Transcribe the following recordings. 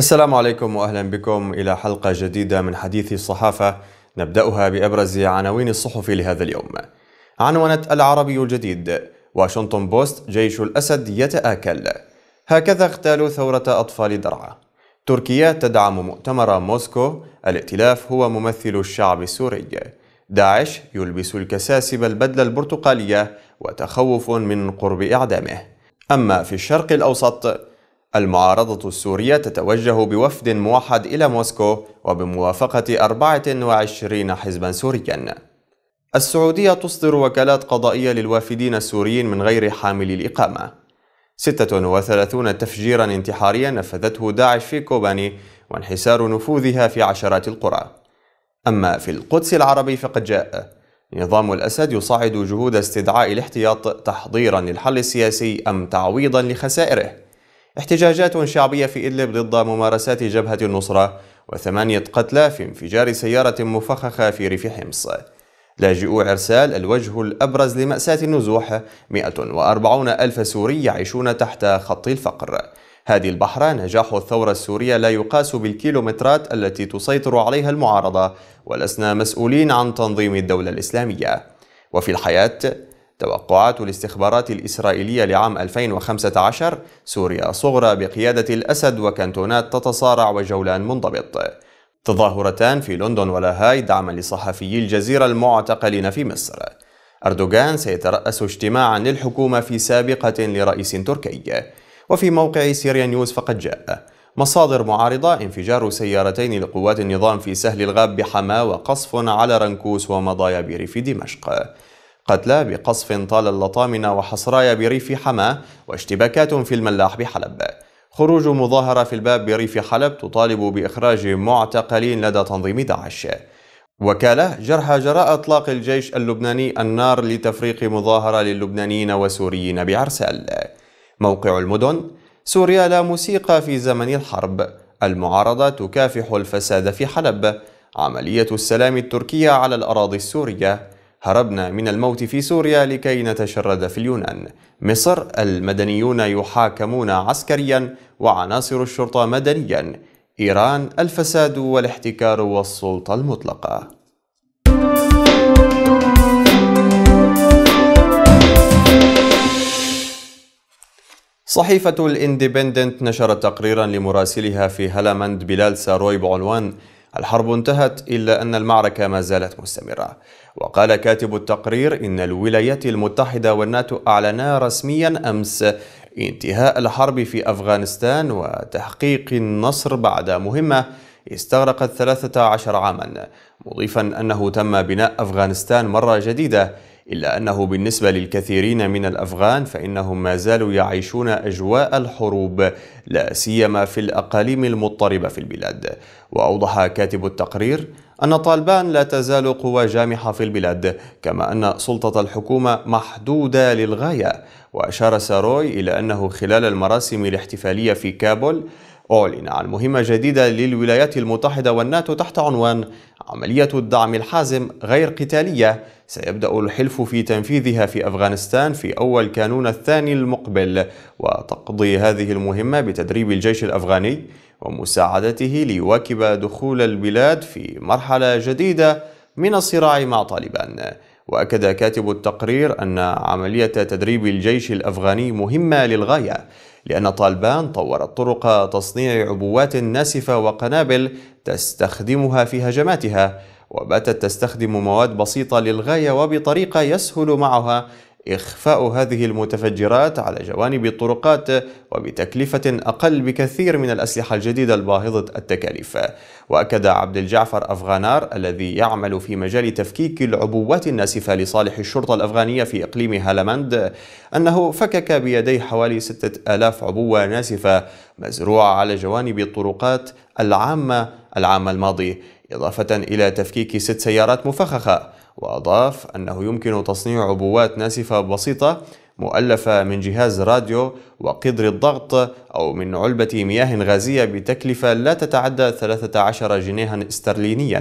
السلام عليكم واهلا بكم الى حلقه جديده من حديث الصحافه نبداها بابرز عناوين الصحف لهذا اليوم. عنونت العربي الجديد واشنطن بوست جيش الاسد يتاكل هكذا اغتالوا ثوره اطفال درعا. تركيا تدعم مؤتمر موسكو الائتلاف هو ممثل الشعب السوري. داعش يلبس الكساسب البدله البرتقاليه وتخوف من قرب اعدامه. اما في الشرق الاوسط المعارضة السورية تتوجه بوفد موحد إلى موسكو وبموافقة 24 حزبا سوريا السعودية تصدر وكالات قضائية للوافدين السوريين من غير حامل الإقامة 36 تفجيرا انتحاريا نفذته داعش في كوباني وانحسار نفوذها في عشرات القرى أما في القدس العربي فقد جاء نظام الأسد يصعد جهود استدعاء الاحتياط تحضيرا للحل السياسي أم تعويضا لخسائره احتجاجات شعبية في إدلب ضد ممارسات جبهة النصرة وثمانية قتلى في انفجار سيارة مفخخة في ريف حمص لاجئو عرسال الوجه الأبرز لمأساة النزوح 140 ألف سوري يعيشون تحت خط الفقر هذه البحرة نجاح الثورة السورية لا يقاس بالكيلومترات التي تسيطر عليها المعارضة ولسنا مسؤولين عن تنظيم الدولة الإسلامية وفي الحياة توقعات الاستخبارات الإسرائيلية لعام 2015 سوريا صغرى بقيادة الأسد وكنتونات تتصارع وجولان منضبط تظاهرتان في لندن ولاهاي دعما لصحفيي الجزيرة المعتقلين في مصر أردوغان سيترأس اجتماعا للحكومة في سابقة لرئيس تركي وفي موقع سيريا نيوز فقد جاء مصادر معارضة انفجار سيارتين لقوات النظام في سهل الغاب بحما وقصف على رنكوس ومضايا بيري في دمشق قتلى بقصف طال اللطامن وحصرايا بريف حماه واشتباكات في الملاح بحلب خروج مظاهرة في الباب بريف حلب تطالب بإخراج معتقلين لدى تنظيم داعش وكالة جرح جراء إطلاق الجيش اللبناني النار لتفريق مظاهرة للبنانيين والسوريين بعرسال موقع المدن سوريا لا موسيقى في زمن الحرب المعارضة تكافح الفساد في حلب عملية السلام التركية على الأراضي السورية هربنا من الموت في سوريا لكي نتشرد في اليونان مصر المدنيون يحاكمون عسكريا وعناصر الشرطة مدنيا إيران الفساد والاحتكار والسلطة المطلقة صحيفة الاندبندنت نشرت تقريرا لمراسلها في هلمند بلال ساروي بعنوان الحرب انتهت إلا أن المعركة ما زالت مستمرة وقال كاتب التقرير إن الولايات المتحدة والناتو أعلنا رسميا أمس انتهاء الحرب في أفغانستان وتحقيق النصر بعد مهمة استغرقت 13 عاما مضيفا أنه تم بناء أفغانستان مرة جديدة إلا أنه بالنسبة للكثيرين من الأفغان فإنهم ما زالوا يعيشون أجواء الحروب لا سيما في الأقاليم المضطربة في البلاد وأوضح كاتب التقرير أن طالبان لا تزال قوى جامحة في البلاد كما أن سلطة الحكومة محدودة للغاية وأشار ساروي إلى أنه خلال المراسم الاحتفالية في كابول أعلن عن مهمة جديدة للولايات المتحدة والناتو تحت عنوان عملية الدعم الحازم غير قتالية سيبدأ الحلف في تنفيذها في أفغانستان في أول كانون الثاني المقبل وتقضي هذه المهمة بتدريب الجيش الأفغاني ومساعدته ليواكب دخول البلاد في مرحلة جديدة من الصراع مع طالبان وأكد كاتب التقرير أن عملية تدريب الجيش الأفغاني مهمة للغاية لأن طالبان طورت طرق تصنيع عبوات ناسفة وقنابل تستخدمها في هجماتها وباتت تستخدم مواد بسيطة للغاية وبطريقة يسهل معها إخفاء هذه المتفجرات على جوانب الطرقات وبتكلفة أقل بكثير من الأسلحة الجديدة الباهظة التكاليف وأكد عبد الجعفر أفغانار الذي يعمل في مجال تفكيك العبوات الناسفة لصالح الشرطة الأفغانية في إقليم هالمند أنه فكك بيديه حوالي 6000 عبوة ناسفة مزروعة على جوانب الطرقات العامة العام الماضي إضافة إلى تفكيك ست سيارات مفخخة وأضاف أنه يمكن تصنيع عبوات ناسفة بسيطة مؤلفة من جهاز راديو وقدر الضغط أو من علبة مياه غازية بتكلفة لا تتعدى 13 جنيها استرلينيا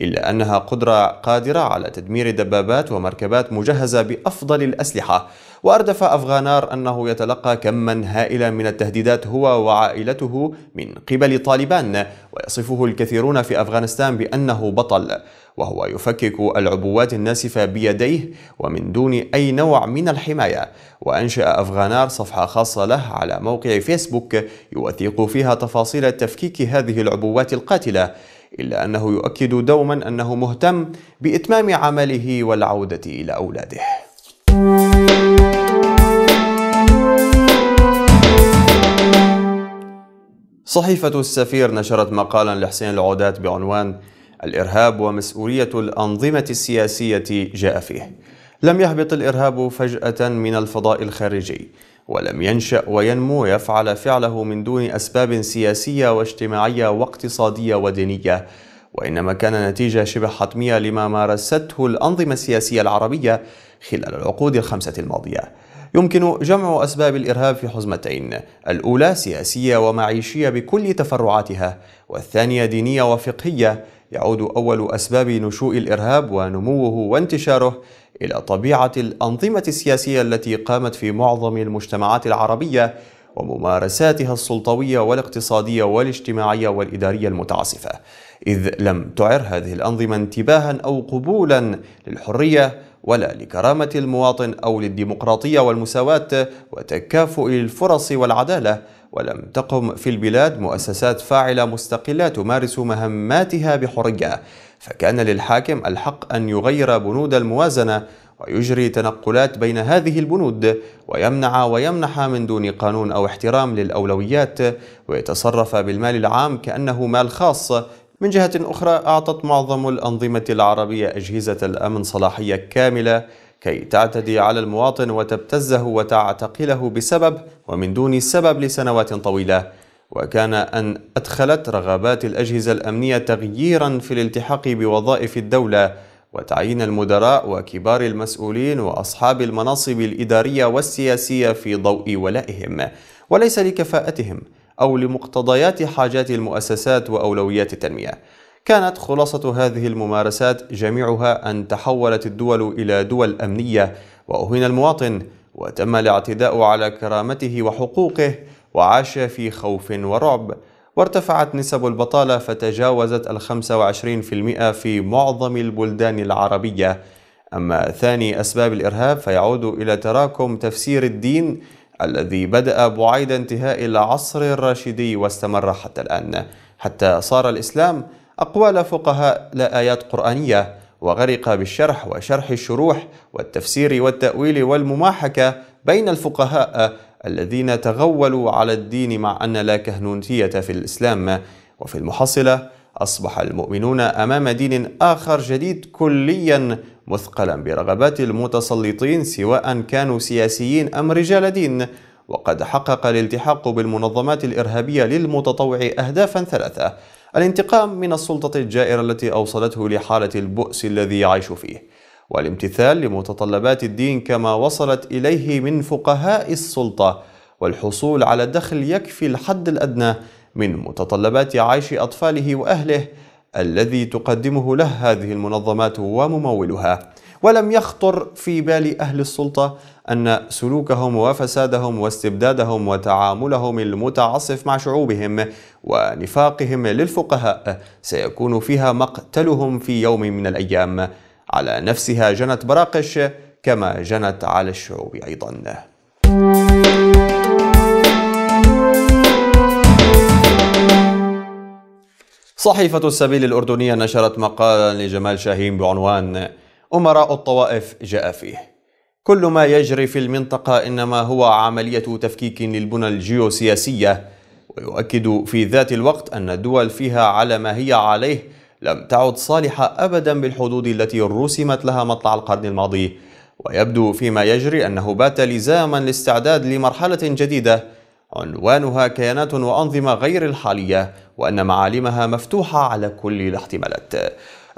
إلا أنها قدرة قادرة على تدمير دبابات ومركبات مجهزة بأفضل الأسلحة وأردف أفغانار أنه يتلقى كما هائلا من التهديدات هو وعائلته من قبل طالبان ويصفه الكثيرون في أفغانستان بأنه بطل وهو يفكك العبوات الناسفة بيديه ومن دون أي نوع من الحماية وأنشأ أفغانار صفحة خاصة له على موقع فيسبوك يوثق فيها تفاصيل تفكيك هذه العبوات القاتلة إلا أنه يؤكد دوما أنه مهتم بإتمام عمله والعودة إلى أولاده صحيفة السفير نشرت مقالا لحسين العودات بعنوان الإرهاب ومسؤولية الأنظمة السياسية جاء فيه لم يهبط الإرهاب فجأة من الفضاء الخارجي ولم ينشأ وينمو يفعل فعله من دون أسباب سياسية واجتماعية واقتصادية ودينية وإنما كان نتيجة شبه حتمية لما مارسته الأنظمة السياسية العربية خلال العقود الخمسة الماضية يمكن جمع أسباب الإرهاب في حزمتين الأولى سياسية ومعيشية بكل تفرعاتها والثانية دينية وفقهية يعود أول أسباب نشوء الإرهاب ونموه وانتشاره إلى طبيعة الأنظمة السياسية التي قامت في معظم المجتمعات العربية وممارساتها السلطوية والاقتصادية والاجتماعية والإدارية المتعسفة، إذ لم تعر هذه الأنظمة انتباها أو قبولا للحرية ولا لكرامة المواطن أو للديمقراطية والمساواة وتكافؤ الفرص والعدالة، ولم تقم في البلاد مؤسسات فاعلة مستقلة تمارس مهماتها بحرية، فكان للحاكم الحق أن يغير بنود الموازنة ويجري تنقلات بين هذه البنود ويمنع ويمنح من دون قانون أو احترام للأولويات ويتصرف بالمال العام كأنه مال خاص من جهة أخرى أعطت معظم الأنظمة العربية أجهزة الأمن صلاحية كاملة كي تعتدي على المواطن وتبتزه وتعتقله بسبب ومن دون سبب لسنوات طويلة وكان أن أدخلت رغبات الأجهزة الأمنية تغييرا في الالتحاق بوظائف الدولة وتعيين المدراء وكبار المسؤولين وأصحاب المناصب الإدارية والسياسية في ضوء ولائهم وليس لكفاءتهم أو لمقتضيات حاجات المؤسسات وأولويات التنمية كانت خلاصة هذه الممارسات جميعها أن تحولت الدول إلى دول أمنية وأهين المواطن وتم الاعتداء على كرامته وحقوقه وعاش في خوف ورعب وارتفعت نسب البطالة فتجاوزت الخمسة وعشرين في المئة في معظم البلدان العربية أما ثاني أسباب الإرهاب فيعود إلى تراكم تفسير الدين الذي بدأ بعيد انتهاء العصر الراشدي واستمر حتى الآن حتى صار الإسلام أقوال فقهاء لا آيات قرآنية وغرق بالشرح وشرح الشروح والتفسير والتأويل والمماحكة بين الفقهاء الذين تغولوا على الدين مع أن لا كهنوتية في الإسلام وفي المحصلة أصبح المؤمنون أمام دين آخر جديد كليا مثقلا برغبات المتسلطين سواء كانوا سياسيين أم رجال دين وقد حقق الالتحاق بالمنظمات الإرهابية للمتطوع أهدافا ثلاثة الانتقام من السلطة الجائرة التي أوصلته لحالة البؤس الذي يعيش فيه والامتثال لمتطلبات الدين كما وصلت إليه من فقهاء السلطة والحصول على دخل يكفي الحد الأدنى من متطلبات عيش أطفاله وأهله الذي تقدمه له هذه المنظمات وممولها ولم يخطر في بال أهل السلطة أن سلوكهم وفسادهم واستبدادهم وتعاملهم المتعصف مع شعوبهم ونفاقهم للفقهاء سيكون فيها مقتلهم في يوم من الأيام على نفسها جنت براقش كما جنت على الشعوب أيضا صحيفة السبيل الأردنية نشرت مقالا لجمال شاهين بعنوان أمراء الطوائف جاء فيه كل ما يجري في المنطقة إنما هو عملية تفكيك للبنى الجيوسياسية ويؤكد في ذات الوقت أن الدول فيها على ما هي عليه لم تعد صالحة أبدا بالحدود التي رسمت لها مطلع القرن الماضي ويبدو فيما يجري أنه بات لزاما الاستعداد لمرحلة جديدة عنوانها كيانات وأنظمة غير الحالية وأن معالمها مفتوحة على كل الاحتمالات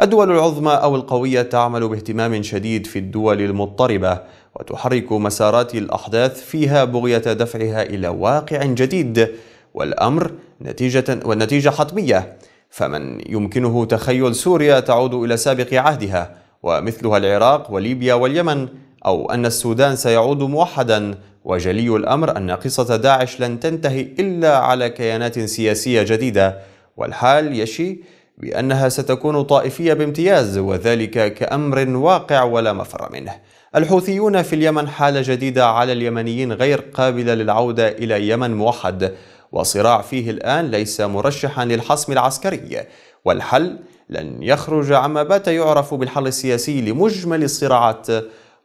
الدول العظمى أو القوية تعمل باهتمام شديد في الدول المضطربة وتحرك مسارات الأحداث فيها بغية دفعها إلى واقع جديد والأمر نتيجة والنتيجة حتمية فمن يمكنه تخيل سوريا تعود إلى سابق عهدها ومثلها العراق وليبيا واليمن أو أن السودان سيعود موحدا وجلي الأمر أن قصة داعش لن تنتهي إلا على كيانات سياسية جديدة والحال يشي بأنها ستكون طائفية بامتياز وذلك كأمر واقع ولا مفر منه الحوثيون في اليمن حالة جديدة على اليمنيين غير قابلة للعودة إلى يمن موحد وصراع فيه الآن ليس مرشحا للحسم العسكري والحل لن يخرج عما بات يعرف بالحل السياسي لمجمل الصراعات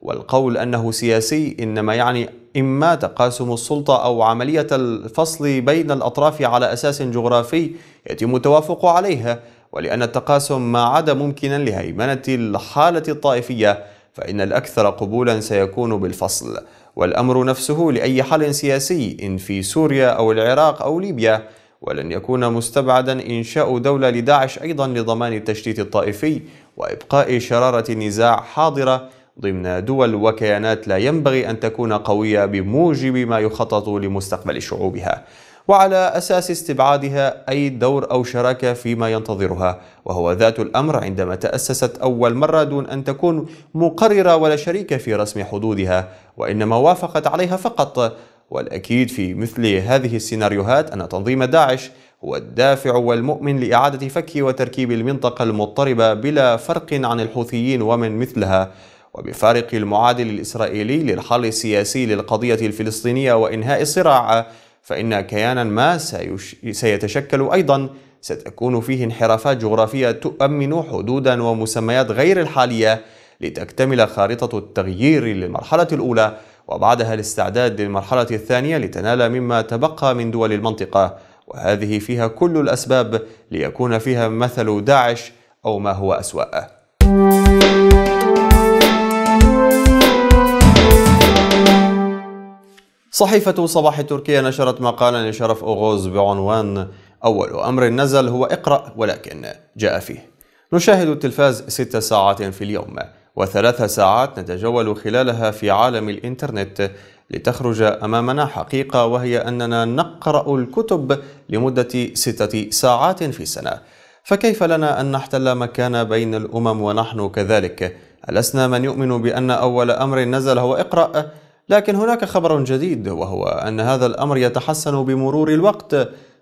والقول أنه سياسي إنما يعني إما تقاسم السلطة أو عملية الفصل بين الأطراف على أساس جغرافي يتم التوافق عليها ولأن التقاسم ما عدا ممكنا لهيمنة الحالة الطائفية فإن الأكثر قبولا سيكون بالفصل والأمر نفسه لأي حل سياسي إن في سوريا أو العراق أو ليبيا ولن يكون مستبعدا إنشاء دولة لداعش أيضا لضمان التشتيت الطائفي وإبقاء شرارة النزاع حاضرة ضمن دول وكيانات لا ينبغي أن تكون قوية بموجب ما يخطط لمستقبل شعوبها وعلى أساس استبعادها أي دور أو شراكة فيما ينتظرها وهو ذات الأمر عندما تأسست أول مرة دون أن تكون مقررة ولا شريكة في رسم حدودها وإنما وافقت عليها فقط والأكيد في مثل هذه السيناريوهات أن تنظيم داعش هو الدافع والمؤمن لإعادة فك وتركيب المنطقة المضطربة بلا فرق عن الحوثيين ومن مثلها وبفارق المعادل الإسرائيلي للحل السياسي للقضية الفلسطينية وإنهاء الصراع فإن كيانا ما سيتشكل أيضا ستكون فيه انحرافات جغرافية تؤمن حدودا ومسميات غير الحالية لتكتمل خارطة التغيير للمرحلة الأولى وبعدها الاستعداد للمرحلة الثانية لتنال مما تبقى من دول المنطقة وهذه فيها كل الأسباب ليكون فيها مثل داعش أو ما هو أسوأ صحيفة صباح تركيا نشرت مقالا لشرف أوغوز بعنوان أول أمر نزل هو اقرأ ولكن جاء فيه نشاهد التلفاز ست ساعات في اليوم وثلاث ساعات نتجول خلالها في عالم الإنترنت لتخرج أمامنا حقيقة وهي أننا نقرأ الكتب لمدة ستة ساعات في السنة فكيف لنا أن نحتل مكان بين الأمم ونحن كذلك؟ ألسنا من يؤمن بأن أول أمر نزل هو اقرأ لكن هناك خبر جديد وهو أن هذا الأمر يتحسن بمرور الوقت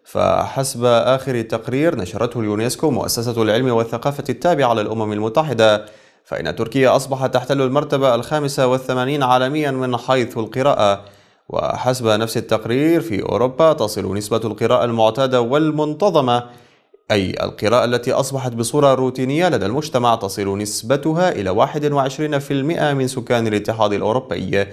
فحسب آخر تقرير نشرته اليونسكو مؤسسة العلم والثقافة التابعة للأمم المتحدة فإن تركيا أصبحت تحتل المرتبة الخامسة والثمانين عالميا من حيث القراءة وحسب نفس التقرير في أوروبا تصل نسبة القراءة المعتادة والمنتظمة أي القراءة التي أصبحت بصورة روتينية لدى المجتمع تصل نسبتها إلى 21% من سكان الاتحاد الأوروبي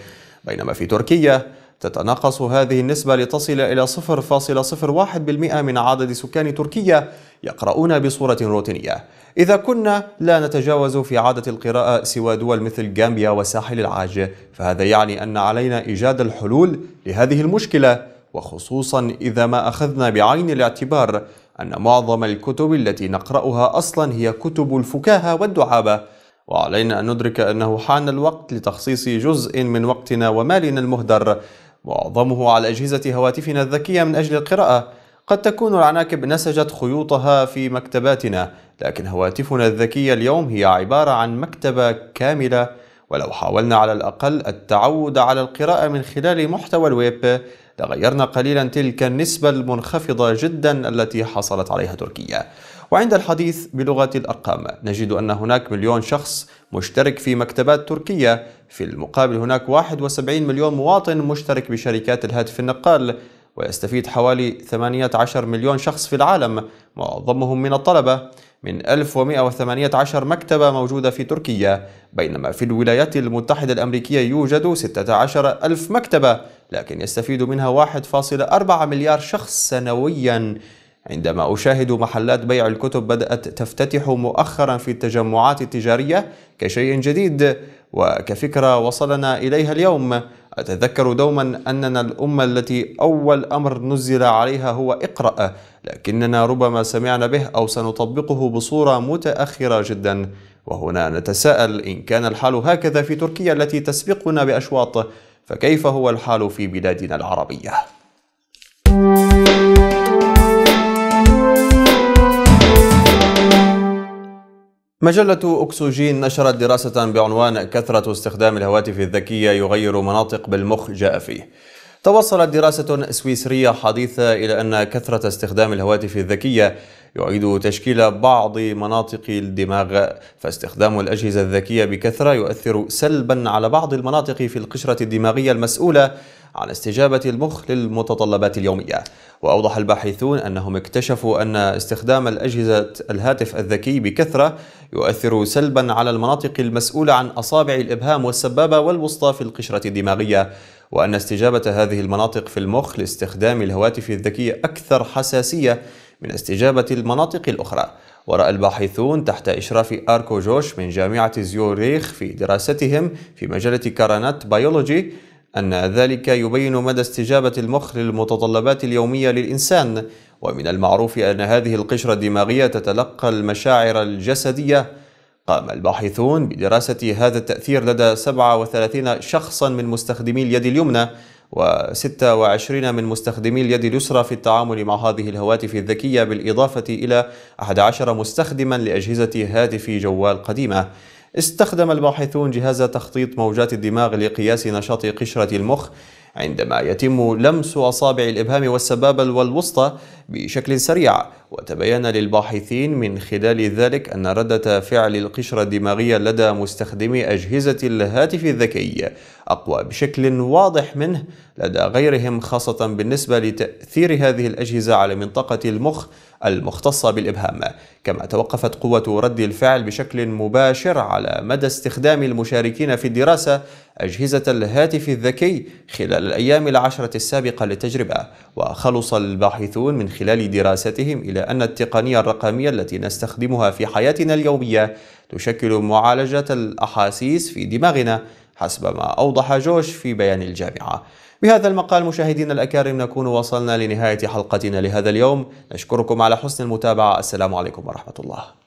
بينما في تركيا تتناقص هذه النسبة لتصل إلى 0.01% من عدد سكان تركيا يقرؤون بصورة روتينية إذا كنا لا نتجاوز في عادة القراءة سوى دول مثل جامبيا وساحل العاج فهذا يعني أن علينا إيجاد الحلول لهذه المشكلة وخصوصا إذا ما أخذنا بعين الاعتبار أن معظم الكتب التي نقرأها أصلا هي كتب الفكاهة والدعابة وعلينا أن ندرك أنه حان الوقت لتخصيص جزء من وقتنا ومالنا المهدر معظمه على أجهزة هواتفنا الذكية من أجل القراءة قد تكون العناكب نسجت خيوطها في مكتباتنا لكن هواتفنا الذكية اليوم هي عبارة عن مكتبة كاملة ولو حاولنا على الأقل التعود على القراءة من خلال محتوى الويب لغيرنا قليلا تلك النسبة المنخفضة جدا التي حصلت عليها تركيا وعند الحديث بلغة الأرقام نجد أن هناك مليون شخص مشترك في مكتبات تركية في المقابل هناك 71 مليون مواطن مشترك بشركات الهاتف النقال ويستفيد حوالي 18 مليون شخص في العالم معظمهم من الطلبة من 1118 مكتبة موجودة في تركيا بينما في الولايات المتحدة الأمريكية يوجد 16 ألف مكتبة لكن يستفيد منها 1.4 مليار شخص سنوياً عندما أشاهد محلات بيع الكتب بدأت تفتتح مؤخرا في التجمعات التجارية كشيء جديد وكفكرة وصلنا إليها اليوم أتذكر دوما أننا الأمة التي أول أمر نزل عليها هو اقرأ لكننا ربما سمعنا به أو سنطبقه بصورة متأخرة جدا وهنا نتساءل إن كان الحال هكذا في تركيا التي تسبقنا بأشواط فكيف هو الحال في بلادنا العربية؟ مجلة أكسوجين نشرت دراسة بعنوان كثرة استخدام الهواتف الذكية يغير مناطق بالمخ جاء فيه توصلت دراسة سويسرية حديثة إلى أن كثرة استخدام الهواتف الذكية يعيد تشكيل بعض مناطق الدماغ فاستخدام الأجهزة الذكية بكثرة يؤثر سلبا على بعض المناطق في القشرة الدماغية المسؤولة عن استجابة المخ للمتطلبات اليومية وأوضح الباحثون أنهم اكتشفوا أن استخدام الأجهزة الهاتف الذكي بكثرة يؤثر سلبا على المناطق المسؤولة عن أصابع الإبهام والسبابة والوسطى في القشرة الدماغية وأن استجابة هذه المناطق في المخ لاستخدام الهواتف الذكية أكثر حساسية من استجابة المناطق الأخرى ورأى الباحثون تحت إشراف آركو جوش من جامعة زيوريخ في دراستهم في مجلة كارانات بيولوجي أن ذلك يبين مدى استجابة المخ للمتطلبات اليومية للإنسان ومن المعروف أن هذه القشرة الدماغية تتلقى المشاعر الجسدية قام الباحثون بدراسة هذا التأثير لدى 37 شخصا من مستخدمي اليد اليمنى و26 من مستخدمي اليد اليسرى في التعامل مع هذه الهواتف الذكية بالإضافة إلى 11 مستخدما لأجهزة هاتف جوال قديمة استخدم الباحثون جهاز تخطيط موجات الدماغ لقياس نشاط قشرة المخ عندما يتم لمس أصابع الإبهام والسبابة والوسطى بشكل سريع وتبين للباحثين من خلال ذلك أن ردة فعل القشرة الدماغية لدى مستخدمي أجهزة الهاتف الذكي أقوى بشكل واضح منه لدى غيرهم خاصة بالنسبة لتأثير هذه الأجهزة على منطقة المخ المختصة بالإبهام كما توقفت قوة رد الفعل بشكل مباشر على مدى استخدام المشاركين في الدراسة أجهزة الهاتف الذكي خلال الأيام العشرة السابقة للتجربة وخلص الباحثون من خلال دراستهم إلى أن التقنية الرقمية التي نستخدمها في حياتنا اليومية تشكل معالجة الأحاسيس في دماغنا حسب ما أوضح جوش في بيان الجامعة بهذا المقال مشاهدينا الأكارم نكون وصلنا لنهاية حلقتنا لهذا اليوم نشكركم على حسن المتابعة السلام عليكم ورحمة الله